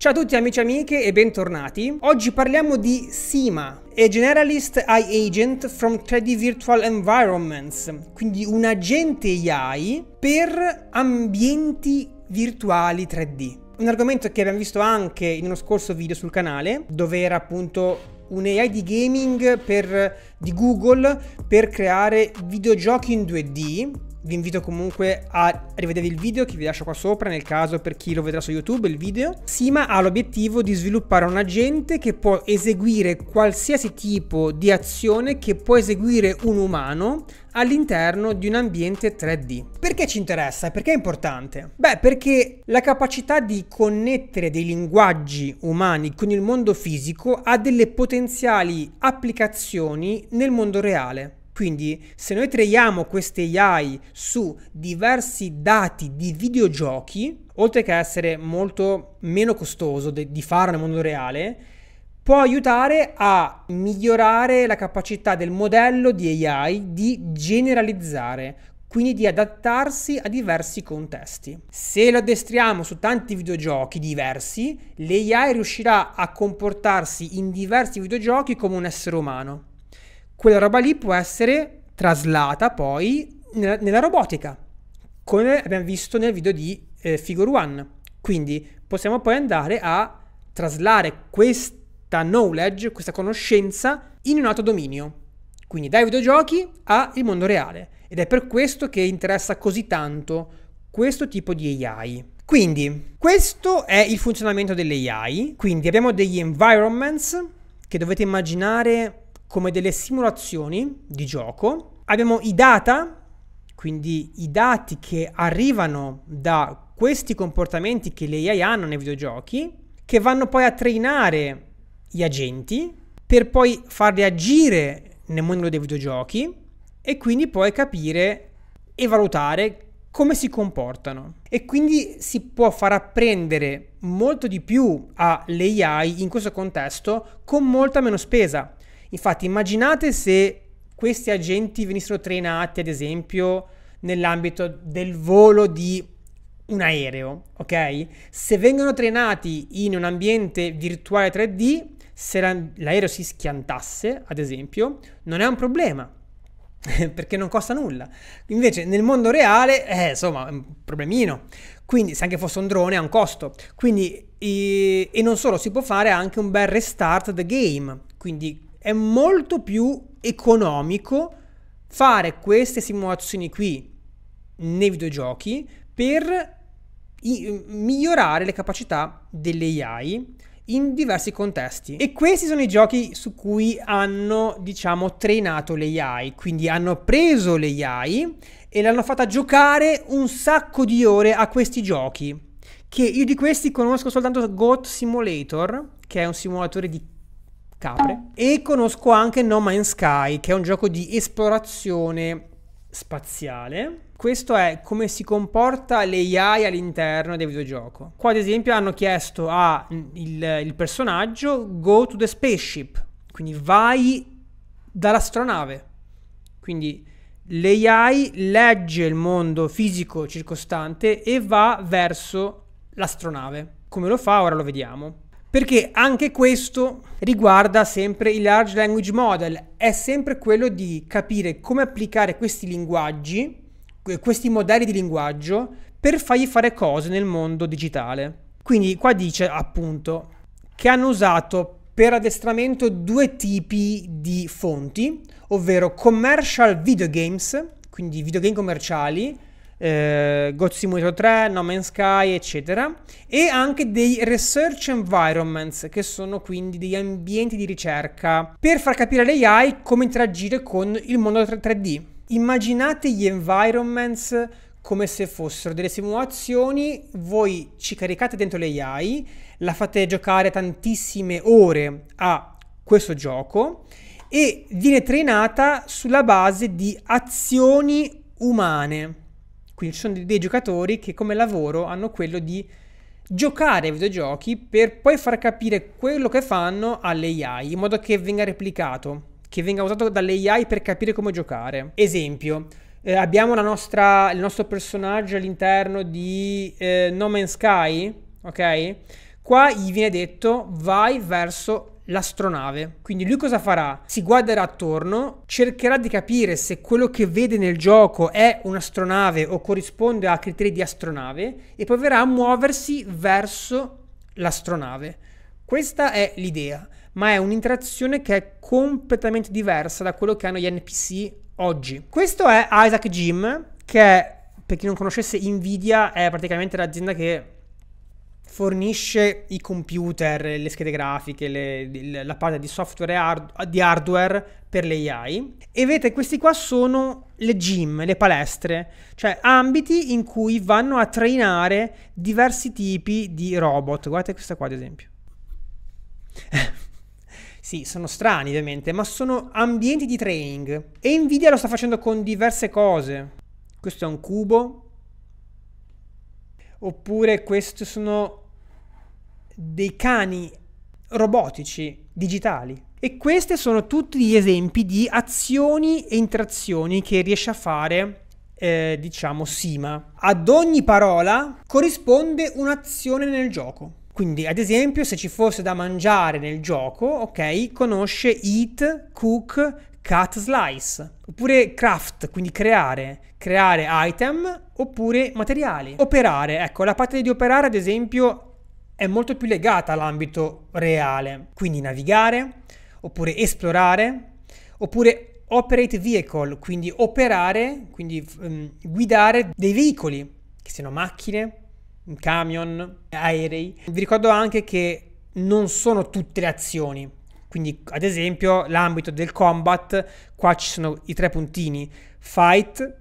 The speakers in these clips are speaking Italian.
Ciao a tutti amici e amiche e bentornati. Oggi parliamo di SIMA, a Generalist AI Agent from 3D Virtual Environments, quindi un agente AI per ambienti virtuali 3D. Un argomento che abbiamo visto anche in uno scorso video sul canale, dove era appunto un AI di gaming per, di Google per creare videogiochi in 2D vi invito comunque a rivedere il video che vi lascio qua sopra nel caso per chi lo vedrà su YouTube il video. Sima ha l'obiettivo di sviluppare un agente che può eseguire qualsiasi tipo di azione che può eseguire un umano all'interno di un ambiente 3D. Perché ci interessa? Perché è importante? Beh, perché la capacità di connettere dei linguaggi umani con il mondo fisico ha delle potenziali applicazioni nel mondo reale. Quindi se noi traiamo queste AI su diversi dati di videogiochi, oltre che essere molto meno costoso de- di fare nel mondo reale, può aiutare a migliorare la capacità del modello di AI di generalizzare, quindi di adattarsi a diversi contesti. Se lo addestriamo su tanti videogiochi diversi, l'AI riuscirà a comportarsi in diversi videogiochi come un essere umano quella roba lì può essere traslata poi nella, nella robotica, come abbiamo visto nel video di eh, Figure One. Quindi possiamo poi andare a traslare questa knowledge, questa conoscenza in un altro dominio. Quindi dai videogiochi al mondo reale. Ed è per questo che interessa così tanto questo tipo di AI. Quindi, questo è il funzionamento delle AI. Quindi abbiamo degli environments che dovete immaginare come delle simulazioni di gioco. Abbiamo i data, quindi i dati che arrivano da questi comportamenti che le AI hanno nei videogiochi, che vanno poi a trainare gli agenti per poi farli agire nel mondo dei videogiochi e quindi poi capire e valutare come si comportano. E quindi si può far apprendere molto di più alle AI in questo contesto con molta meno spesa. Infatti immaginate se questi agenti venissero trainati, ad esempio, nell'ambito del volo di un aereo, ok? Se vengono trainati in un ambiente virtuale 3D, se l'aereo si schiantasse, ad esempio, non è un problema, perché non costa nulla. Invece nel mondo reale, eh, insomma, è un problemino. Quindi, se anche fosse un drone, ha un costo. Quindi, e, e non solo, si può fare anche un bel restart the game. Quindi è molto più economico fare queste simulazioni qui nei videogiochi per i- migliorare le capacità delle AI in diversi contesti. E questi sono i giochi su cui hanno, diciamo, trainato le AI, quindi hanno preso le AI e l'hanno fatta giocare un sacco di ore a questi giochi. Che io di questi conosco soltanto Goat Simulator, che è un simulatore di capre. E conosco anche No Man's Sky, che è un gioco di esplorazione spaziale. Questo è come si comporta l'AI all'interno del videogioco. Qua ad esempio hanno chiesto al ah, personaggio go to the spaceship, quindi vai dall'astronave. Quindi l'AI legge il mondo fisico circostante e va verso l'astronave. Come lo fa? Ora lo vediamo. Perché anche questo riguarda sempre i large language model, è sempre quello di capire come applicare questi linguaggi, questi modelli di linguaggio, per fargli fare cose nel mondo digitale. Quindi qua dice appunto che hanno usato per addestramento due tipi di fonti, ovvero commercial video games, quindi videogame commerciali, eh, God Simulator 3, No Man's Sky, eccetera, e anche dei research environments, che sono quindi degli ambienti di ricerca, per far capire all'AI come interagire con il mondo 3D. Immaginate gli environments come se fossero delle simulazioni, voi ci caricate dentro l'AI, la fate giocare tantissime ore a questo gioco e viene trainata sulla base di azioni umane. Quindi ci sono dei giocatori che come lavoro hanno quello di giocare ai videogiochi per poi far capire quello che fanno alle AI, in modo che venga replicato, che venga usato dalle AI per capire come giocare. Esempio, eh, abbiamo nostra, il nostro personaggio all'interno di eh, No Man's Sky, ok? Qua gli viene detto vai verso l'astronave. Quindi lui cosa farà? Si guarderà attorno, cercherà di capire se quello che vede nel gioco è un'astronave o corrisponde a criteri di astronave e proverà a muoversi verso l'astronave. Questa è l'idea, ma è un'interazione che è completamente diversa da quello che hanno gli NPC oggi. Questo è Isaac Jim, che per chi non conoscesse Nvidia è praticamente l'azienda che fornisce i computer, le schede grafiche, le, la parte di software e hard, di hardware per le AI. E vedete, questi qua sono le gym, le palestre, cioè ambiti in cui vanno a trainare diversi tipi di robot. Guardate questa qua, ad esempio. Sì, sono strani ovviamente, ma sono ambienti di training. E Nvidia lo sta facendo con diverse cose. Questo è un cubo, oppure questi sono dei cani robotici, digitali. E questi sono tutti gli esempi di azioni e interazioni che riesce a fare, eh, diciamo, Sima. Ad ogni parola corrisponde un'azione nel gioco. Quindi, ad esempio, se ci fosse da mangiare nel gioco, ok, conosce eat, cook, cut slice, oppure craft, quindi creare, creare item, oppure materiali. Operare, ecco, la parte di operare ad esempio è molto più legata all'ambito reale, quindi navigare, oppure esplorare, oppure operate vehicle, quindi operare, quindi um, guidare dei veicoli, che siano macchine, camion, aerei. Vi ricordo anche che non sono tutte le azioni, quindi, ad esempio, l'ambito del combat, qua ci sono i tre puntini. Fight,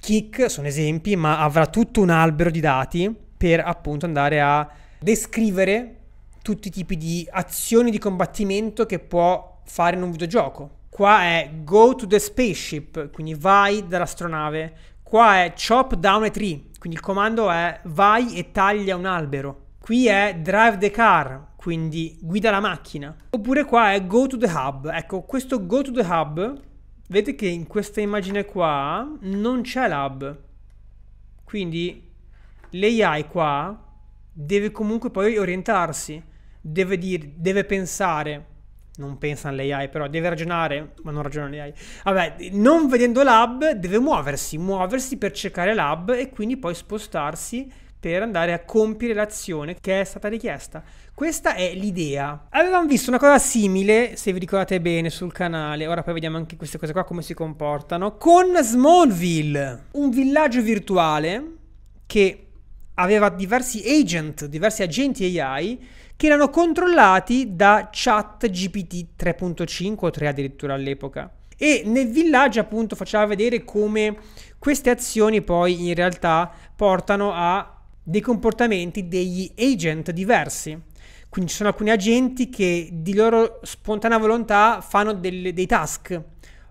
kick sono esempi, ma avrà tutto un albero di dati per appunto andare a descrivere tutti i tipi di azioni di combattimento che può fare in un videogioco. Qua è go to the spaceship, quindi vai dall'astronave. Qua è chop down a tree, quindi il comando è vai e taglia un albero. Qui è drive the car, quindi guida la macchina. Oppure qua è go to the hub. Ecco, questo go to the hub, vedete che in questa immagine qua non c'è l'hub. Quindi l'AI qua deve comunque poi orientarsi, deve, dire, deve pensare. Non pensa all'AI, però deve ragionare, ma non ragiona all'AI. Vabbè, non vedendo l'hub, deve muoversi, muoversi per cercare l'hub e quindi poi spostarsi per andare a compiere l'azione che è stata richiesta. Questa è l'idea. Avevamo visto una cosa simile, se vi ricordate bene, sul canale, ora poi vediamo anche queste cose qua come si comportano, con Smallville, un villaggio virtuale che aveva diversi agent, diversi agenti AI che erano controllati da chat GPT 3.5 o 3 addirittura all'epoca. E nel villaggio appunto faceva vedere come queste azioni poi in realtà portano a dei comportamenti degli agent diversi. Quindi ci sono alcuni agenti che di loro spontanea volontà fanno del, dei task.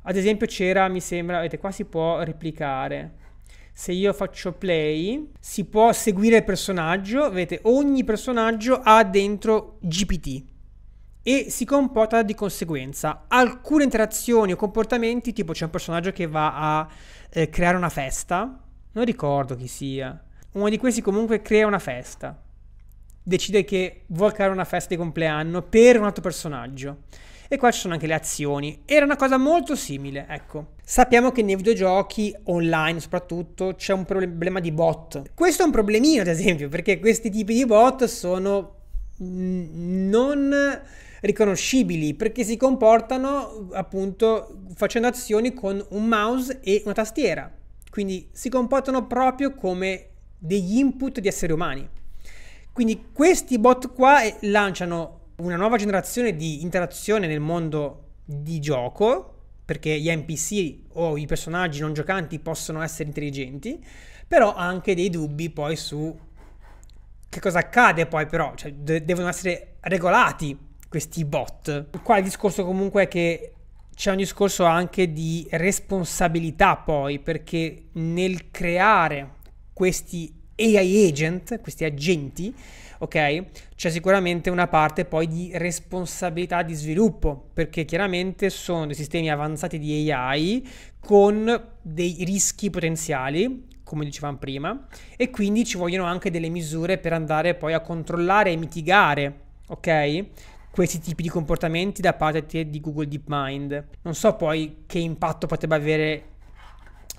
Ad esempio c'era, mi sembra, vedete qua si può replicare. Se io faccio play, si può seguire il personaggio, vedete ogni personaggio ha dentro GPT e si comporta di conseguenza. Alcune interazioni o comportamenti, tipo c'è un personaggio che va a eh, creare una festa, non ricordo chi sia, uno di questi comunque crea una festa, decide che vuol creare una festa di compleanno per un altro personaggio. E qua ci sono anche le azioni. Era una cosa molto simile, ecco. Sappiamo che nei videogiochi online soprattutto c'è un problema di bot. Questo è un problemino, ad esempio, perché questi tipi di bot sono non riconoscibili perché si comportano appunto facendo azioni con un mouse e una tastiera. Quindi si comportano proprio come degli input di esseri umani. Quindi questi bot qua eh, lanciano una nuova generazione di interazione nel mondo di gioco, perché gli NPC o i personaggi non giocanti possono essere intelligenti, però ha anche dei dubbi poi su che cosa accade poi però, cioè de- devono essere regolati questi bot. Qua il discorso comunque è che c'è un discorso anche di responsabilità poi, perché nel creare questi AI agent, questi agenti, ok? C'è sicuramente una parte poi di responsabilità di sviluppo, perché chiaramente sono dei sistemi avanzati di AI con dei rischi potenziali, come dicevamo prima, e quindi ci vogliono anche delle misure per andare poi a controllare e mitigare, ok? questi tipi di comportamenti da parte di Google DeepMind. Non so poi che impatto potrebbe avere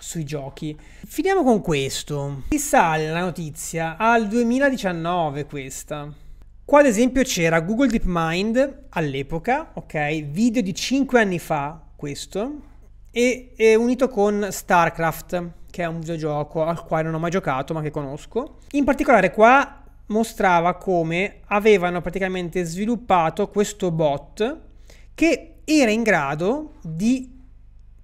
sui giochi. Finiamo con questo. Risale la notizia al 2019 questa. Qua ad esempio c'era Google DeepMind all'epoca, ok? Video di 5 anni fa questo e, e unito con StarCraft, che è un videogioco al quale non ho mai giocato ma che conosco. In particolare qua mostrava come avevano praticamente sviluppato questo bot che era in grado di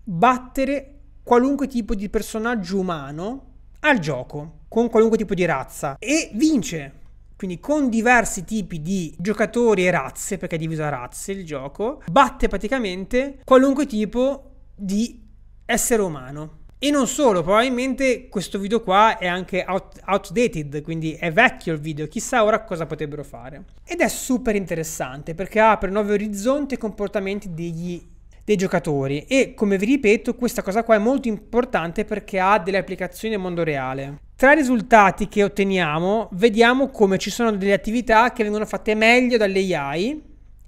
battere qualunque tipo di personaggio umano al gioco, con qualunque tipo di razza, e vince. Quindi con diversi tipi di giocatori e razze, perché è diviso a razze il gioco, batte praticamente qualunque tipo di essere umano. E non solo, probabilmente questo video qua è anche out- outdated, quindi è vecchio il video, chissà ora cosa potrebbero fare. Ed è super interessante perché apre nuovi orizzonti e comportamenti degli dei giocatori e come vi ripeto questa cosa qua è molto importante perché ha delle applicazioni nel mondo reale. Tra i risultati che otteniamo vediamo come ci sono delle attività che vengono fatte meglio dalle AI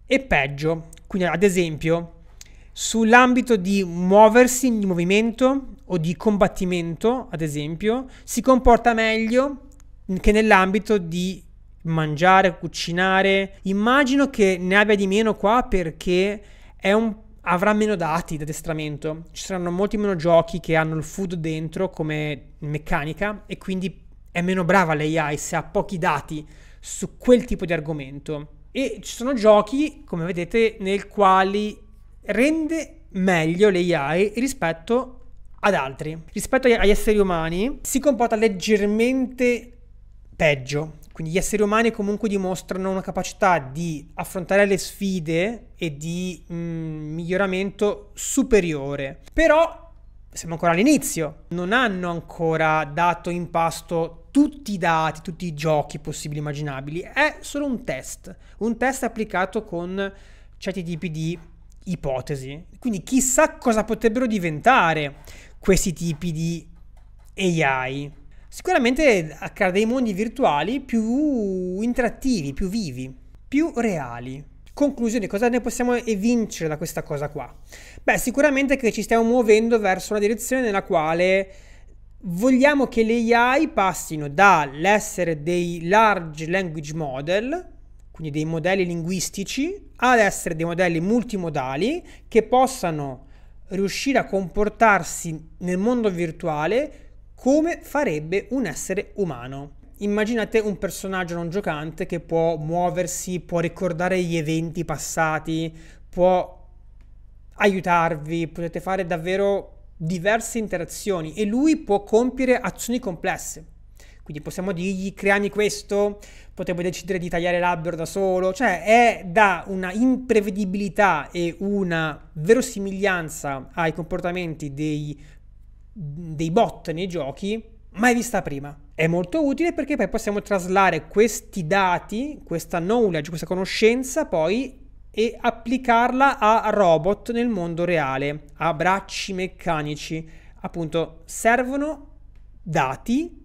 e peggio. Quindi ad esempio sull'ambito di muoversi in movimento o di combattimento, ad esempio, si comporta meglio che nell'ambito di mangiare, cucinare. Immagino che ne abbia di meno qua perché è un avrà meno dati di addestramento, ci saranno molti meno giochi che hanno il food dentro come meccanica e quindi è meno brava l'AI se ha pochi dati su quel tipo di argomento. E ci sono giochi, come vedete, nei quali rende meglio l'AI rispetto ad altri. Rispetto agli esseri umani si comporta leggermente peggio quindi gli esseri umani comunque dimostrano una capacità di affrontare le sfide e di mh, mm, miglioramento superiore. Però siamo ancora all'inizio, non hanno ancora dato in pasto tutti i dati, tutti i giochi possibili e immaginabili, è solo un test, un test applicato con certi tipi di ipotesi. Quindi chissà cosa potrebbero diventare questi tipi di AI. Sicuramente accade dei mondi virtuali più interattivi, più vivi, più reali. Conclusione, cosa ne possiamo evincere da questa cosa qua? Beh, sicuramente che ci stiamo muovendo verso una direzione nella quale vogliamo che le AI passino dall'essere dei large language model, quindi dei modelli linguistici, ad essere dei modelli multimodali che possano riuscire a comportarsi nel mondo virtuale come farebbe un essere umano. Immaginate un personaggio non giocante che può muoversi, può ricordare gli eventi passati, può aiutarvi, potete fare davvero diverse interazioni e lui può compiere azioni complesse. Quindi possiamo dirgli creami questo, potrebbe decidere di tagliare l'albero da solo, cioè è da una imprevedibilità e una verosimiglianza ai comportamenti dei dei bot nei giochi mai vista prima. È molto utile perché poi possiamo traslare questi dati, questa knowledge, questa conoscenza poi e applicarla a robot nel mondo reale, a bracci meccanici. Appunto, servono dati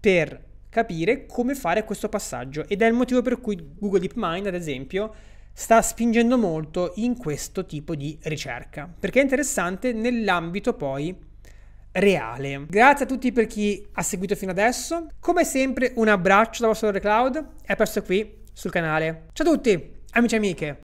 per capire come fare questo passaggio ed è il motivo per cui Google DeepMind, ad esempio, sta spingendo molto in questo tipo di ricerca, perché è interessante nell'ambito poi reale. Grazie a tutti per chi ha seguito fino adesso. Come sempre un abbraccio da vostro Cloud e per questo qui sul canale. Ciao a tutti, amici e amiche.